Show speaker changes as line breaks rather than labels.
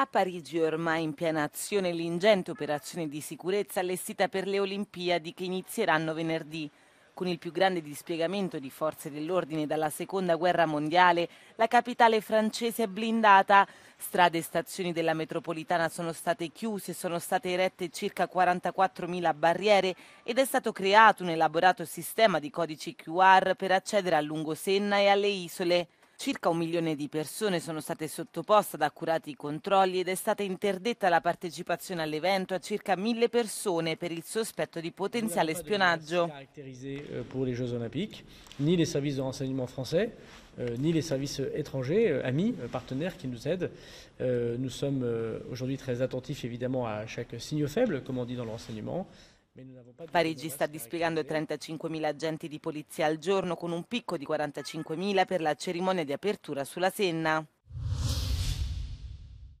A Parigi è ormai in piena azione l'ingente operazione di sicurezza allestita per le Olimpiadi che inizieranno venerdì. Con il più grande dispiegamento di forze dell'ordine dalla seconda guerra mondiale, la capitale francese è blindata. Strade e stazioni della metropolitana sono state chiuse, sono state erette circa 44.000 barriere ed è stato creato un elaborato sistema di codici QR per accedere a Lungosenna e alle isole. Circa un milione di persone sono state sottoposte ad accurati controlli ed è stata interdetta la partecipazione all'evento a circa mille persone per il sospetto di potenziale spionaggio.
Eh, pour les Jeux Olympiques, ni les services de renseignement français, euh, ni les services euh, étrangers, euh, amis, partenaires qui nous aident. nous sommes aujourd'hui très attentifs évidemment à chaque signe faible, comme on dit dans le renseignement.
Parigi sta dispiegando 35.000 agenti di polizia al giorno con un picco di 45.000 per la cerimonia di apertura sulla Senna.